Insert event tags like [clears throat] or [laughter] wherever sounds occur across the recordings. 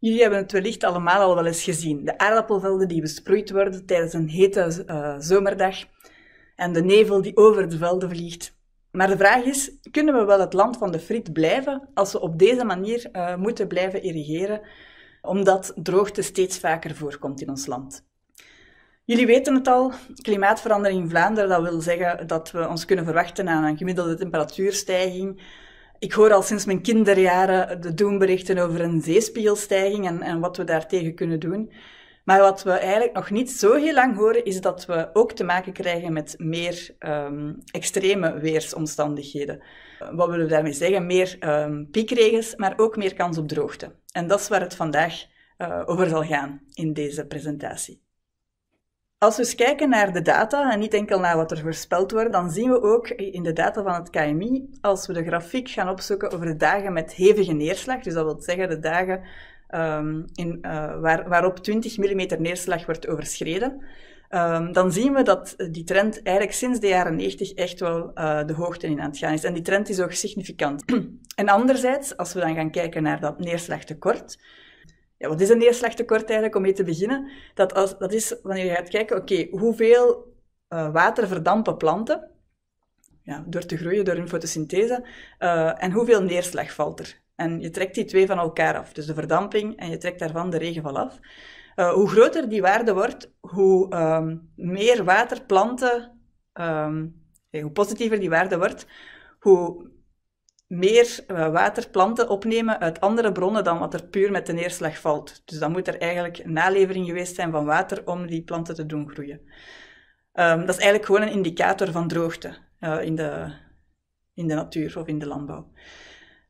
Jullie hebben het wellicht allemaal al wel eens gezien. De aardappelvelden die besproeid worden tijdens een hete eh, zomerdag en de nevel die over de velden vliegt. Maar de vraag is, kunnen we wel het land van de friet blijven als we op deze manier eh, moeten blijven irrigeren, omdat droogte steeds vaker voorkomt in ons land? Jullie weten het al, klimaatverandering in Vlaanderen, dat wil zeggen dat we ons kunnen verwachten aan een gemiddelde temperatuurstijging ik hoor al sinds mijn kinderjaren de doemberichten over een zeespiegelstijging en, en wat we daartegen kunnen doen. Maar wat we eigenlijk nog niet zo heel lang horen, is dat we ook te maken krijgen met meer ehm, extreme weersomstandigheden. Wat willen we daarmee zeggen? Meer um, piekregens, maar ook meer kans op droogte. En dat is waar het vandaag eh, over zal gaan in deze presentatie. Als we eens kijken naar de data en niet enkel naar wat er voorspeld wordt, dan zien we ook in de data van het KMI, als we de grafiek gaan opzoeken over de dagen met hevige neerslag, dus dat wil zeggen de dagen ehm, in, eh, waar, waarop 20 mm neerslag wordt overschreden, ehm, dan zien we dat die trend eigenlijk sinds de jaren 90 echt wel eh, de hoogte in aan het gaan is. En die trend is ook significant. [clears throat] en anderzijds, als we dan gaan kijken naar dat neerslagtekort, ja, wat is een neerslagtekort eigenlijk, om mee te beginnen? Dat, als, dat is wanneer je gaat kijken, oké, hoeveel eh, water verdampen planten ja, door te groeien, door hun fotosynthese, eh, en hoeveel neerslag valt er? En je trekt die twee van elkaar af, dus de verdamping en je trekt daarvan de regenval af. Eh, hoe groter die waarde wordt, hoe ehm, meer water planten, ehm, hoe positiever die waarde wordt, hoe meer eh, waterplanten opnemen uit andere bronnen dan wat er puur met de neerslag valt. Dus dan moet er eigenlijk een nalevering geweest zijn van water om die planten te doen groeien. Ehm, dat is eigenlijk gewoon een indicator van droogte eh, in, de, in de natuur of in de landbouw.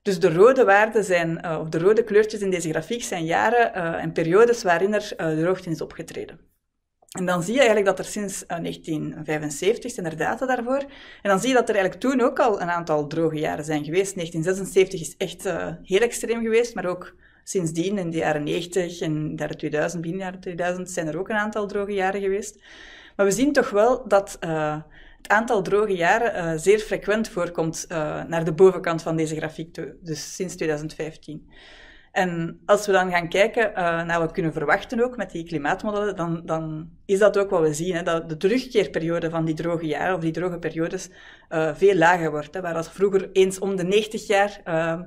Dus de rode waarden zijn, eh, of de rode kleurtjes in deze grafiek zijn jaren en periodes waarin er droogte is opgetreden. En dan zie je eigenlijk dat er sinds 1975 eh, zijn er data daarvoor. En dan zie je dat er eigenlijk toen ook al een aantal droge jaren zijn geweest. 1976 is echt eh, heel extreem geweest, maar ook sindsdien, in de jaren 90 en de jaren 2000, begin jaren 2000, zijn er ook een aantal droge jaren geweest. Maar we zien toch wel dat eh, het aantal droge jaren zeer frequent voorkomt naar de bovenkant van deze grafiek, dus sinds 2015. En als we dan gaan kijken eh, naar wat we kunnen verwachten ook met die klimaatmodellen, dan, dan is dat ook wat we zien. Hè, dat de terugkeerperiode van die droge jaren of die droge periodes eh, veel lager wordt. Hè, waar als vroeger eens om de 90 jaar ehm,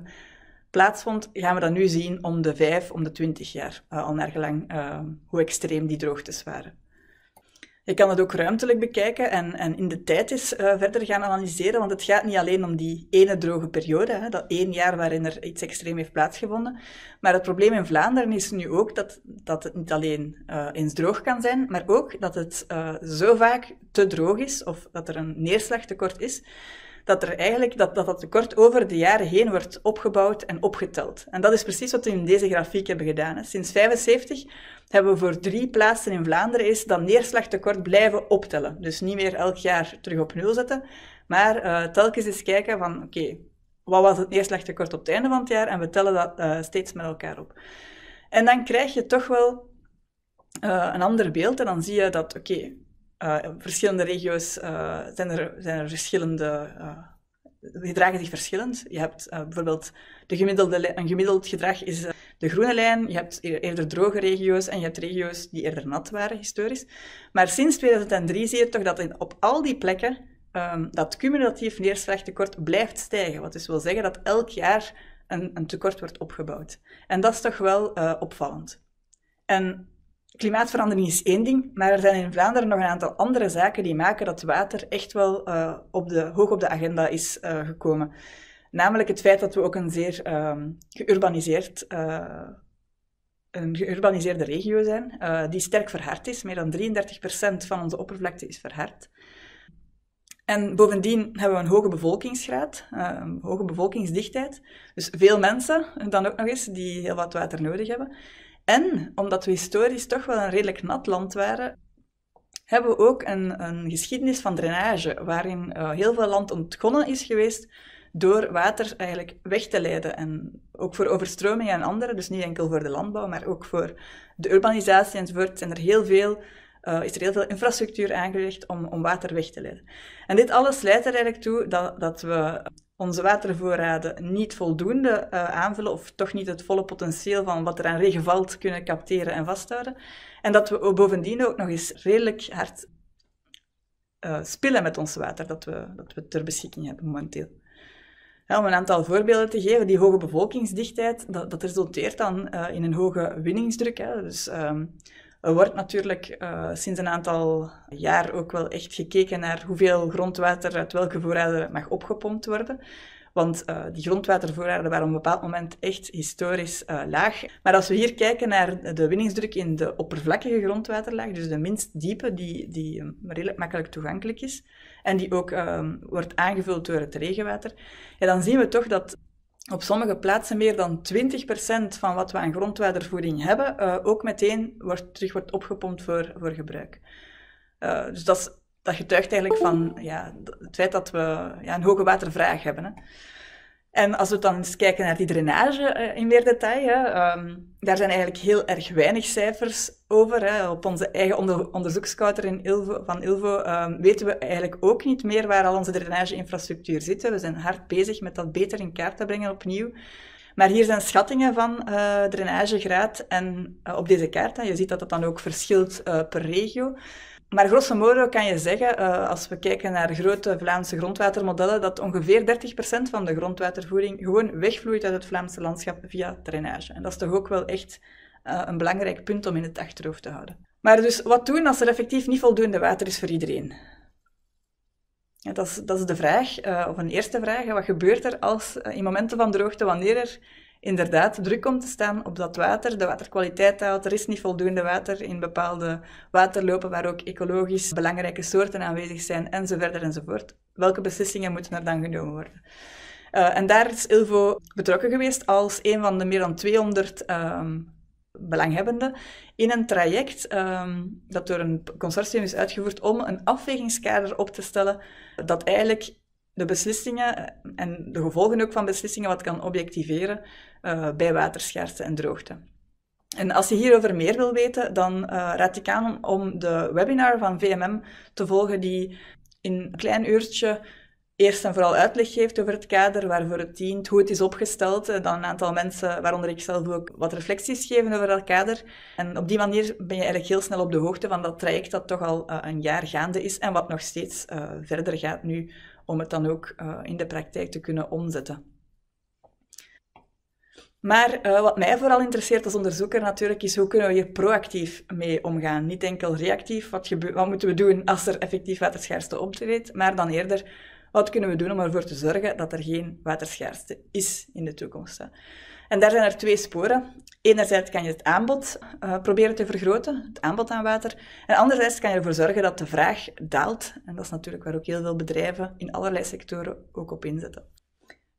plaatsvond, gaan we dat nu zien om de 5, om de 20 jaar. Eh, al naar gelang ehm, hoe extreem die droogtes waren. Je kan het ook ruimtelijk bekijken en, en in de tijd is eh, verder gaan analyseren, want het gaat niet alleen om die ene droge periode, hè, dat één jaar waarin er iets extreem heeft plaatsgevonden. Maar het probleem in Vlaanderen is nu ook dat, dat het niet alleen eh, eens droog kan zijn, maar ook dat het eh, zo vaak te droog is of dat er een neerslagtekort is, dat er eigenlijk dat, dat, dat tekort over de jaren heen wordt opgebouwd en opgeteld. En dat is precies wat we in deze grafiek hebben gedaan. Sinds 75 hebben we voor drie plaatsen in Vlaanderen is dat neerslagtekort blijven optellen. Dus niet meer elk jaar terug op nul zetten, maar eh, telkens eens kijken van oké, wat was het neerslagtekort op het einde van het jaar en we tellen dat eh, steeds met elkaar op. En dan krijg je toch wel eh, een ander beeld en dan zie je dat oké, eh, verschillende regio's eh, zijn, er, zijn er verschillende. gedragen eh, zich verschillend. Je hebt bijvoorbeeld de gemiddelde, een gemiddeld gedrag is de groene lijn. Je hebt eerder droge regio's en je hebt regio's die eerder nat waren historisch. Maar sinds 2003 zie je toch dat in, op al die plekken ehm, dat cumulatief neerslagtekort blijft stijgen. Wat dus wil zeggen dat elk jaar een, een tekort wordt opgebouwd. En dat is toch wel opvallend. En Klimaatverandering is één ding, maar er zijn in Vlaanderen nog een aantal andere zaken die maken dat water echt wel eh, op de, hoog op de agenda is eh, gekomen. Namelijk het feit dat we ook een zeer ehm, geurbaniseerd, eh, een geurbaniseerde regio zijn, die sterk verhard is. Meer dan 33% van onze oppervlakte is verhard. En bovendien hebben we een hoge bevolkingsgraad, een hoge bevolkingsdichtheid. Dus veel mensen, dan ook nog eens, die heel wat water nodig hebben. En omdat we historisch toch wel een redelijk nat land waren, hebben we ook een, een geschiedenis van drainage, waarin eh, heel veel land ontgonnen is geweest door water eigenlijk weg te leiden. En ook voor overstromingen en andere, dus niet enkel voor de landbouw, maar ook voor de urbanisatie enzovoort, zijn er heel veel, uh, is er heel veel infrastructuur aangelegd om, om water weg te leiden. En dit alles leidt er eigenlijk toe dat, dat we onze watervoorraden niet voldoende eh, aanvullen of toch niet het volle potentieel van wat er aan regen valt kunnen capteren en vasthouden. En dat we bovendien ook nog eens redelijk hard uh, spillen met ons water dat we, dat we ter beschikking hebben momenteel. om een aantal voorbeelden te geven, die hoge bevolkingsdichtheid, dat, dat resulteert dan eh, in een hoge winningsdruk. Hè. Dus ehm, er wordt natuurlijk eh, sinds een aantal jaar ook wel echt gekeken naar hoeveel grondwater uit welke voorraden mag opgepompt worden. Want eh, die grondwatervoorraden waren op een bepaald moment echt historisch eh, laag. Maar als we hier kijken naar de winningsdruk in de oppervlakkige grondwaterlaag, dus de minst diepe, die, die ehm, redelijk makkelijk toegankelijk is, en die ook ehm, wordt aangevuld door het regenwater, ja, dan zien we toch dat op sommige plaatsen meer dan 20% van wat we aan grondwatervoeding hebben, eh, ook meteen wordt, terug wordt opgepompt voor, voor gebruik. Eh, dus dat, dat getuigt eigenlijk van ja, het feit dat we ja, een hoge watervraag hebben. Hè. En als we dan eens kijken naar die drainage eh, in meer detail, hè, ehm, daar zijn eigenlijk heel erg weinig cijfers over. Hè. Op onze eigen onder onderzoekskouter in Ilvo, van Ilvo ehm, weten we eigenlijk ook niet meer waar al onze drainageinfrastructuur zit. We zijn hard bezig met dat beter in kaart te brengen opnieuw. Maar hier zijn schattingen van eh, drainagegraad en eh, op deze kaart, hè, je ziet dat dat dan ook verschilt per regio. Maar grosso modo kan je zeggen, eh, als we kijken naar grote Vlaamse grondwatermodellen, dat ongeveer 30% van de grondwatervoering gewoon wegvloeit uit het Vlaamse landschap via drainage. En dat is toch ook wel echt eh, een belangrijk punt om in het achterhoofd te houden. Maar dus wat doen als er effectief niet voldoende water is voor iedereen? Ja, dat, is, dat, is, de vraag, eh, of een eerste vraag. Wat gebeurt er als in momenten van droogte, wanneer er inderdaad druk komt te staan op dat water. De waterkwaliteit daalt, er is niet voldoende water in bepaalde waterlopen waar ook ecologisch belangrijke soorten aanwezig zijn, enzovoort enzovoort. Welke beslissingen moeten er dan genomen worden? Eh, en daar is ILVO betrokken geweest als een van de meer dan 200 um, ehm, belanghebbenden in een traject ehm, dat door een consortium is uitgevoerd om een afwegingskader op te stellen dat eigenlijk de beslissingen eh, en de gevolgen ook van beslissingen wat kan objectiveren eh, bij waterschaarste en droogte. En als je hierover meer wil weten, dan eh, raad ik aan om de webinar van VMM te volgen die in een klein uurtje eerst en vooral uitleg geeft over het kader, waarvoor het dient, hoe het is opgesteld. dan een aantal mensen, waaronder ik zelf ook, wat reflecties geven over dat kader. En op die manier ben je eigenlijk heel snel op de hoogte van dat traject dat toch al eh, een jaar gaande is en wat nog steeds verder gaat nu om het dan ook in de praktijk te kunnen omzetten. Maar eh, wat mij vooral interesseert als onderzoeker natuurlijk is hoe kunnen we hier proactief mee omgaan. Niet enkel reactief, wat, wat moeten we doen als er effectief waterschaarste optreedt, maar dan eerder wat kunnen we doen om ervoor te zorgen dat er geen waterschaarste is in de toekomst. En daar zijn er twee sporen. Enerzijds kan je het aanbod eh, proberen te vergroten, het aanbod aan water. En anderzijds kan je ervoor zorgen dat de vraag daalt. En dat is natuurlijk waar ook heel veel bedrijven in allerlei sectoren ook op inzetten.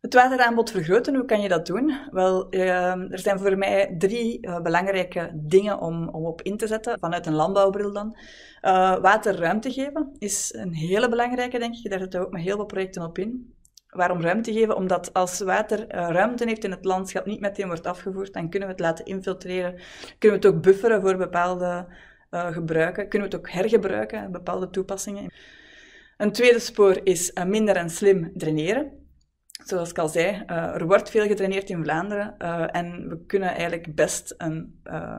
Het wateraanbod vergroten, hoe kan je dat doen? Wel, ehm, er zijn voor mij drie eh, belangrijke dingen om, om op in te zetten, vanuit een landbouwbril dan. Uh, water ruimte geven is een hele belangrijke, denk ik. Daar zitten ook met heel veel projecten op in. Waarom ruimte geven? Omdat als water eh, ruimte heeft in het landschap, niet meteen wordt afgevoerd, dan kunnen we het laten infiltreren. Kunnen we het ook bufferen voor bepaalde gebruiken. Kunnen we het ook hergebruiken, bepaalde toepassingen. Een tweede spoor is minder en slim draineren zoals ik al zei, eh, er wordt veel getraineerd in Vlaanderen eh, en we kunnen eigenlijk best een, eh,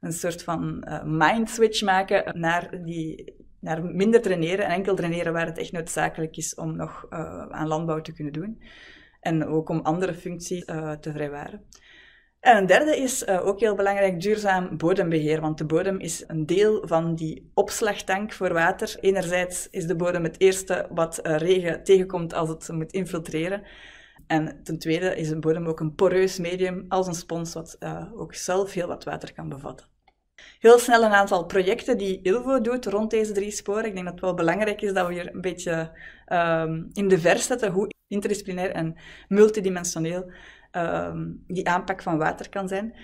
een soort van mind switch maken naar die naar minder traineren en enkel traineren waar het echt noodzakelijk is om nog aan landbouw te kunnen doen. En ook om andere functies te vrijwaren. En een derde is eh, ook heel belangrijk, duurzaam bodembeheer. Want de bodem is een deel van die opslagtank voor water. Enerzijds is de bodem het eerste wat eh, regen tegenkomt als het moet infiltreren. En ten tweede is een bodem ook een poreus medium als een spons, wat eh, ook zelf heel wat water kan bevatten. Heel snel een aantal projecten die ILVO doet rond deze drie sporen. Ik denk dat het wel belangrijk is dat we hier een beetje ehm, in de vers zetten hoe interdisciplinair en multidimensioneel Ehm, die aanpak van water kan zijn.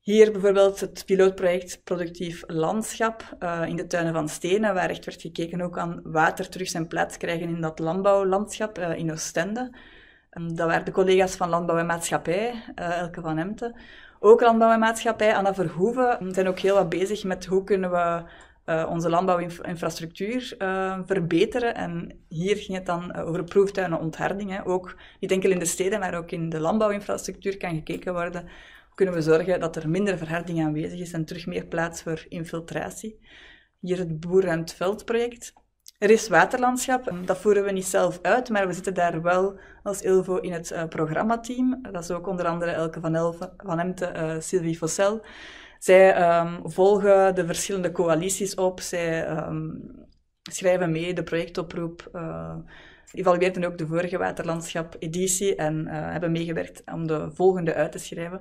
Hier bijvoorbeeld het pilootproject Productief Landschap eh, in de tuinen van Stenen, waar echt werd gekeken ook aan water terug zijn plaats krijgen in dat landbouwlandschap eh, in Oostende. Um, dat waren de collega's van Landbouw en Maatschappij, eh, Elke van Hemte. Ook Landbouw en Maatschappij, Anna Verhoeven, zijn ook heel wat bezig met hoe kunnen we uh, onze landbouwinfrastructuur eh, verbeteren. En hier ging het dan eh, over proeftuinen ontharding. Hè. Ook niet enkel in de steden, maar ook in de landbouwinfrastructuur kan gekeken worden. Hoe kunnen we zorgen dat er minder verharding aanwezig is en terug meer plaats voor infiltratie? Hier het boeren en Veldproject. Er is waterlandschap, dat voeren we niet zelf uit, maar we zitten daar wel als ILVO in het uh, programmateam. Dat is ook onder andere Elke van, Elven, van Emte, Sylvie Fossel. Zij ehm, volgen de verschillende coalities op, zij ehm, schrijven mee de projectoproep, uh, evalueerden ook de vorige waterlandschap-editie en eh, hebben meegewerkt om de volgende uit te schrijven.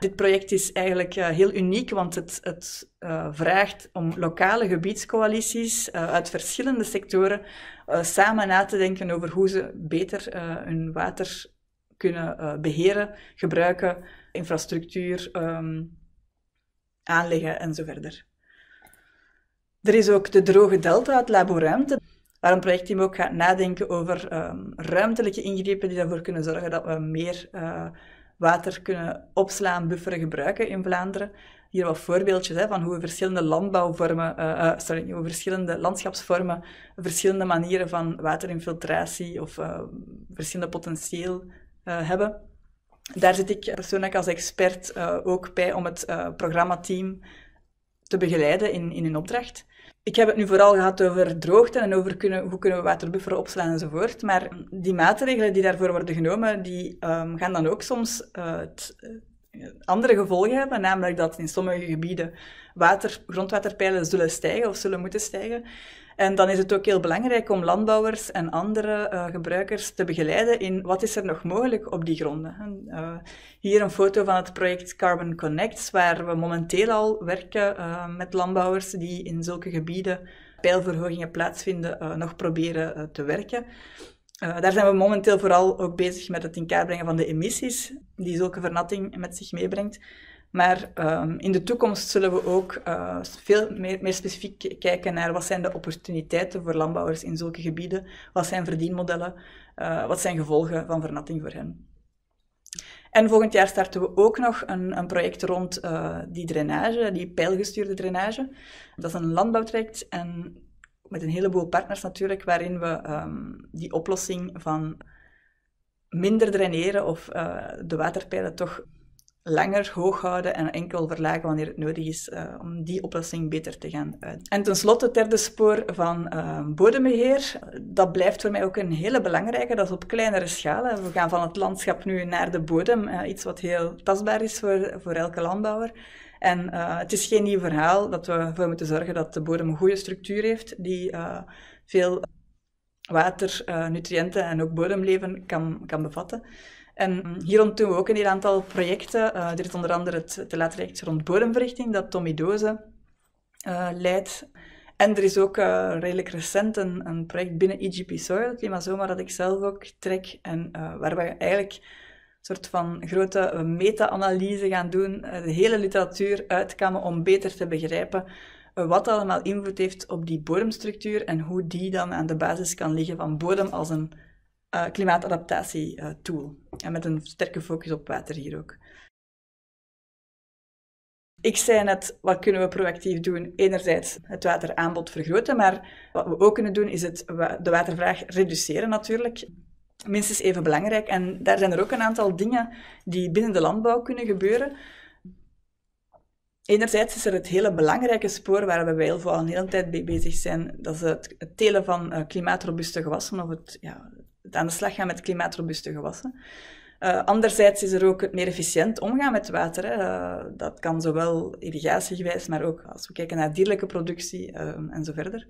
Dit project is eigenlijk eh, heel uniek, want het, het vraagt om lokale gebiedscoalities uit verschillende sectoren samen na te denken over hoe ze beter hun water kunnen beheren, gebruiken, infrastructuur, ehm, aanleggen en zo verder. Er is ook de droge delta, het laboruimte, waar een projectteam ook gaat nadenken over ehm, ruimtelijke ingrepen die ervoor kunnen zorgen dat we meer eh, water kunnen opslaan, bufferen, gebruiken in Vlaanderen. Hier wat voorbeeldjes hè, van hoe we verschillende landbouwvormen, eh, eh, sorry, hoe verschillende landschapsvormen, verschillende manieren van waterinfiltratie of uh, verschillende potentieel hebben. Daar zit ik persoonlijk als expert eh, ook bij om het uh, programmateam te begeleiden in, in een opdracht. Ik heb het nu vooral gehad over droogte en over kunnen, hoe kunnen we waterbufferen opslaan enzovoort. Maar die maatregelen die daarvoor worden genomen, die ehm, gaan dan ook soms uh, het, andere gevolgen hebben, namelijk dat in sommige gebieden water, grondwaterpeilen zullen stijgen of zullen moeten stijgen. En dan is het ook heel belangrijk om landbouwers en andere eh, gebruikers te begeleiden in wat is er nog mogelijk op die gronden. Eh, hier een foto van het project Carbon Connects, waar we momenteel al werken eh, met landbouwers die in zulke gebieden pijlverhogingen plaatsvinden, nog proberen te werken. Eh, daar zijn we momenteel vooral ook bezig met het in kaart brengen van de emissies die zulke vernatting met zich meebrengt. Maar ehm, in de toekomst zullen we ook eh, veel meer, meer, specifiek kijken naar wat zijn de opportuniteiten voor landbouwers in zulke gebieden, wat zijn verdienmodellen, eh, wat zijn gevolgen van vernatting voor hen. En volgend jaar starten we ook nog een, een project rond die drainage, die pijlgestuurde drainage. Dat is een landbouwtraject en met een heleboel partners natuurlijk, waarin we ehm, die oplossing van minder draineren of eh, de waterpijlen toch langer hoog houden en enkel verlagen wanneer het nodig is eh, om die oplossing beter te gaan uit. En tenslotte het derde spoor van ehm, bodembeheer. Dat blijft voor mij ook een hele belangrijke, dat is op kleinere schaal. We gaan van het landschap nu naar de bodem, eh, iets wat heel tastbaar is voor, voor elke landbouwer. En eh, het is geen nieuw verhaal dat we ervoor moeten zorgen dat de bodem een goede structuur heeft, die eh, veel water, eh, nutriënten en ook bodemleven kan, kan bevatten. En mm, hierom doen we ook een heel aantal projecten. er is onder andere het traject rond bodemverrichting dat Tommy Doze leidt. En er is ook redelijk recent een, project binnen EGP Soil, Klimaat Zomaar, dat ik zelf ook trek. En waar we eigenlijk soort van grote meta-analyse gaan doen, eh, de hele literatuur uitkammen om beter te begrijpen eh, wat allemaal invloed heeft op die bodemstructuur en hoe die dan aan de basis kan liggen van bodem als een uh, en met een sterke focus op water hier ook. Ik zei net, wat kunnen we proactief doen? Enerzijds het wateraanbod vergroten, maar wat we ook kunnen doen is het, de watervraag reduceren natuurlijk minstens even belangrijk. En daar zijn er ook een aantal dingen die binnen de landbouw kunnen gebeuren. Enerzijds is er het hele belangrijke spoor waar we wij al een hele tijd mee bezig zijn. Dat is het, telen van uh, eh, klimaatrobuuste gewassen of het, ja, het aan de slag gaan met klimaatrobuuste gewassen. Eh, anderzijds is er ook het meer efficiënt omgaan met water. Hè. Eh, dat kan zowel irrigatiegewijs, maar ook als we kijken naar dierlijke productie eh, en zo verder.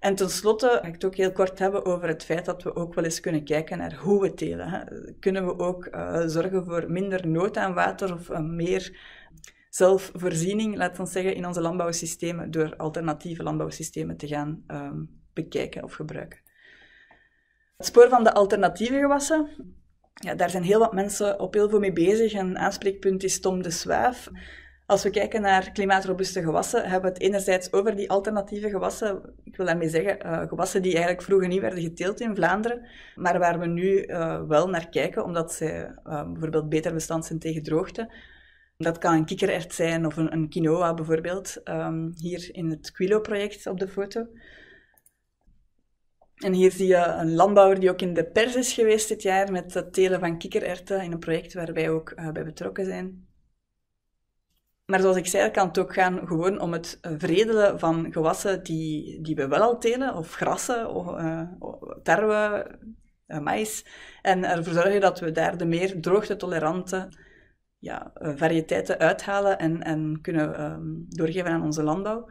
En tenslotte ga ik het ook heel kort hebben over het feit dat we ook wel eens kunnen kijken naar hoe we telen. Kunnen we ook zorgen voor minder nood aan water of meer zelfvoorziening, laten we zeggen, in onze landbouwsystemen door alternatieve landbouwsystemen te gaan ehm, bekijken of gebruiken. Het spoor van de alternatieve gewassen ja, daar zijn heel wat mensen op heel veel mee bezig. Een aanspreekpunt is Tom de Zwaaf. Als we kijken naar klimaatrobuuste gewassen, hebben we het enerzijds over die alternatieve gewassen. Ik wil daarmee zeggen, eh, gewassen die eigenlijk vroeger niet werden geteeld in Vlaanderen, maar waar we nu eh, wel naar kijken, omdat ze eh, bijvoorbeeld beter bestand zijn tegen droogte. Dat kan een kikkerert zijn of een, quinoa bijvoorbeeld, ehm, hier in het Quilo-project op de foto. En hier zie je een landbouwer die ook in de pers is geweest dit jaar met het telen van kikkererwten in een project waar wij ook uh, bij betrokken zijn. Maar zoals ik zei, kan het ook gaan gewoon om het veredelen van gewassen die, die we wel al telen, of grassen, of, eh, tarwe, uh, eh, maïs. En ervoor zorgen dat we daar de meer droogtetolerante ja, variëteiten uithalen en, en kunnen ehm, doorgeven aan onze landbouw.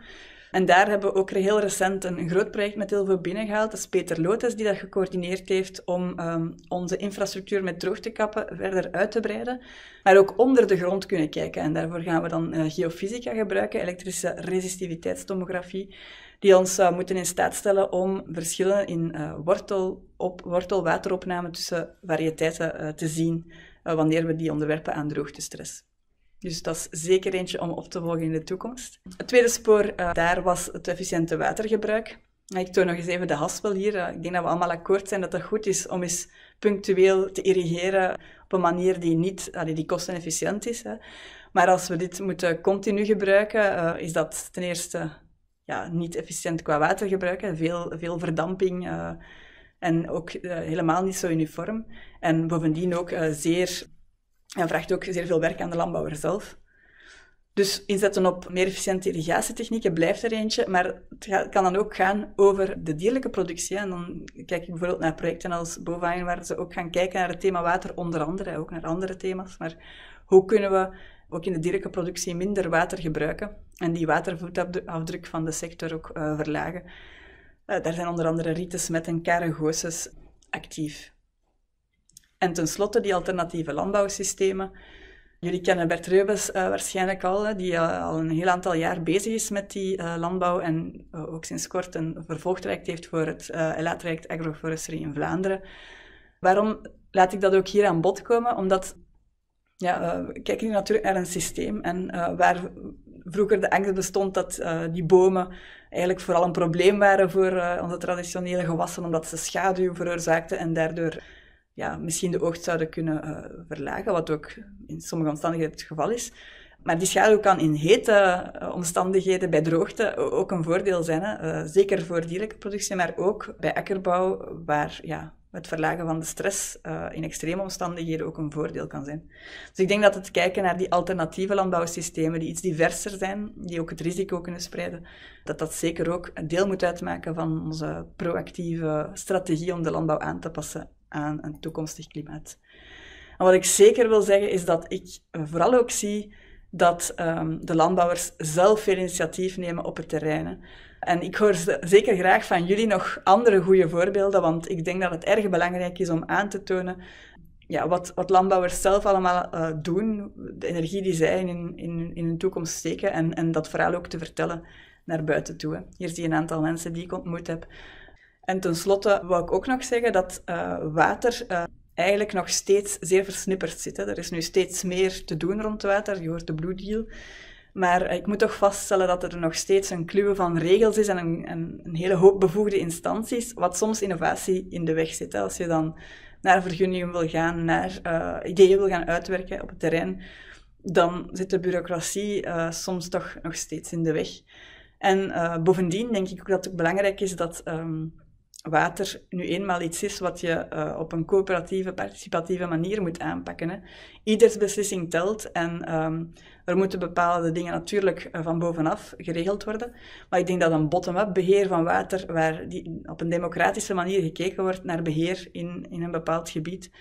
En daar hebben we ook heel recent een, groot project met heel veel binnengehaald. Dat is Peter Lotes die dat gecoördineerd heeft om ehm, onze infrastructuur met droogtekappen verder uit te breiden. Maar ook onder de grond kunnen kijken. En daarvoor gaan we dan uh, geofysica gebruiken, elektrische resistiviteitstomografie die ons uh, moeten in staat stellen om verschillen in eh, wortel op, wortelwateropname tussen variëteiten eh, te zien wanneer we die onderwerpen aan droogtestress. Dus dat is zeker eentje om op te volgen in de toekomst. Het tweede spoor, eh, daar was het efficiënte watergebruik. Ik toon nog eens even de haspel hier. Eh, ik denk dat we allemaal akkoord zijn dat het goed is om eens punctueel te irrigeren op een manier die niet die kostenefficiënt is. Maar als we dit moeten continu gebruiken, eh, is dat ten eerste ja, niet efficiënt qua watergebruik. Veel, veel verdamping en ook helemaal niet zo uniform. En bovendien ook zeer en vraagt ook zeer veel werk aan de landbouwer zelf. Dus inzetten op meer efficiënte irrigatietechnieken blijft er eentje, maar het kan dan ook gaan over de dierlijke productie. En dan kijk ik bijvoorbeeld naar projecten als Bovine, waar ze ook gaan kijken naar het thema water, onder andere, ook naar andere thema's. Maar hoe kunnen we ook in de dierlijke productie minder water gebruiken en die watervoetafdruk van de sector ook eh, verlagen? Uh, daar zijn onder andere Rites met een Karen actief. En tenslotte die alternatieve landbouwsystemen. Jullie kennen Bert Reubes eh, waarschijnlijk al, die eh, al een heel aantal jaar bezig is met die eh, landbouw en ook sinds kort een vervolgtraject heeft voor het LA-traject Agroforestry in Vlaanderen. Waarom laat ik dat ook hier aan bod komen? Omdat ja, we kijken hier natuurlijk naar een systeem en waar vroeger de angst bestond dat die bomen eigenlijk vooral een probleem waren voor onze traditionele gewassen, omdat ze schaduw veroorzaakten en daardoor ja, misschien de oogst zouden kunnen eh, verlagen, wat ook in sommige omstandigheden het geval is. Maar die schaduw kan in hete eh, omstandigheden, bij droogte, ook een voordeel zijn. Hè? Eh, zeker voor dierlijke productie, maar ook bij akkerbouw, waar ja, het verlagen van de stress in extreme omstandigheden ook een voordeel kan zijn. Dus ik denk dat het kijken naar die alternatieve landbouwsystemen, die iets diverser zijn, die ook het risico kunnen spreiden, dat dat zeker ook een deel moet uitmaken van onze proactieve strategie om de landbouw aan te passen aan een toekomstig klimaat. En wat ik zeker wil zeggen is dat ik vooral ook zie dat ehm, de landbouwers zelf veel initiatief nemen op het terrein. En ik hoor zeker graag van jullie nog andere goede voorbeelden, want ik denk dat het erg belangrijk is om aan te tonen ja, wat, wat landbouwers zelf allemaal eh, doen, de energie die zij in, in, in hun toekomst steken en, en dat verhaal ook te vertellen naar buiten toe. Hier zie je een aantal mensen die ik ontmoet heb. En tenslotte wou ik ook nog zeggen dat eh, water eh, eigenlijk nog steeds zeer versnipperd zit. Hè. Er is nu steeds meer te doen rond water, je hoort de Blue Deal. Maar eh, ik moet toch vaststellen dat er nog steeds een kluwe van regels is en een, een, hele hoop bevoegde instanties, wat soms innovatie in de weg zit. Hè. Als je dan naar vergunningen wil gaan, naar ideeën wil gaan uitwerken op het terrein, dan zit de bureaucratie soms toch nog steeds in de weg. En bovendien denk ik ook dat het belangrijk is dat ehm, water nu eenmaal iets is wat je eh, op een coöperatieve, participatieve manier moet aanpakken. Hè. Ieders beslissing telt en ehm, er moeten bepaalde dingen natuurlijk eh, van bovenaf geregeld worden. Maar ik denk dat een bottom-up beheer van water, waar die, op een democratische manier gekeken wordt naar beheer in, in een bepaald gebied,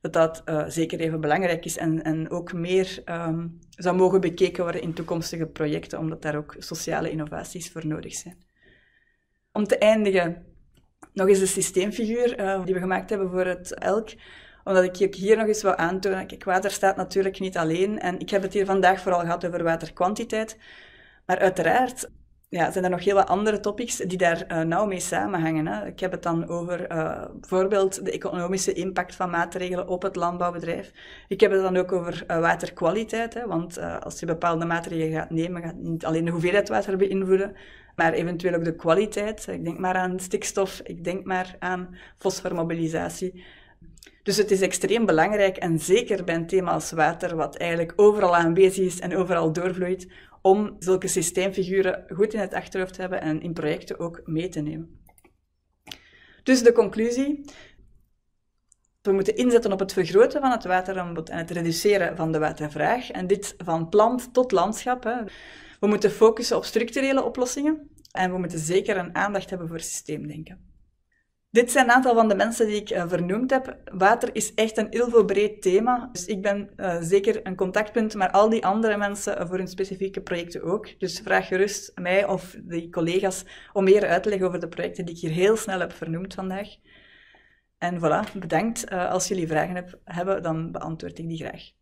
dat dat eh, zeker even belangrijk is en, en ook meer um, zou mogen bekeken worden in toekomstige projecten, omdat daar ook sociale innovaties voor nodig zijn. Om te eindigen, nog eens de systeemfiguur eh, die we gemaakt hebben voor het elk omdat ik hier nog eens wil aantonen, kijk, water staat natuurlijk niet alleen. En ik heb het hier vandaag vooral gehad over waterkwantiteit. Maar uiteraard ja, zijn er nog heel wat andere topics die daar uh, nauw mee samenhangen. Hè. Ik heb het dan over eh, bijvoorbeeld de economische impact van maatregelen op het landbouwbedrijf. Ik heb het dan ook over waterkwaliteit, hè, want als je bepaalde maatregelen gaat nemen, gaat niet alleen de hoeveelheid water beïnvloeden, maar eventueel ook de kwaliteit. Ik denk maar aan stikstof, ik denk maar aan fosformobilisatie. Dus het is extreem belangrijk, en zeker bij een thema als water, wat eigenlijk overal aanwezig is en overal doorvloeit, om zulke systeemfiguren goed in het achterhoofd te hebben en in projecten ook mee te nemen. Dus de conclusie, we moeten inzetten op het vergroten van het wateraanbod en het reduceren van de watervraag. En dit van plant tot landschap. Hè. We moeten focussen op structurele oplossingen en we moeten zeker een aandacht hebben voor systeemdenken. Dit zijn een aantal van de mensen die ik eh, vernoemd heb. Water is echt een heel veel breed thema. Dus ik ben eh, zeker een contactpunt, maar al die andere mensen eh, voor hun specifieke projecten ook. Dus vraag gerust mij of die collega's om meer uit te leggen over de projecten die ik hier heel snel heb vernoemd vandaag. En voilà, bedankt. Eh, als jullie vragen hebben, dan beantwoord ik die graag.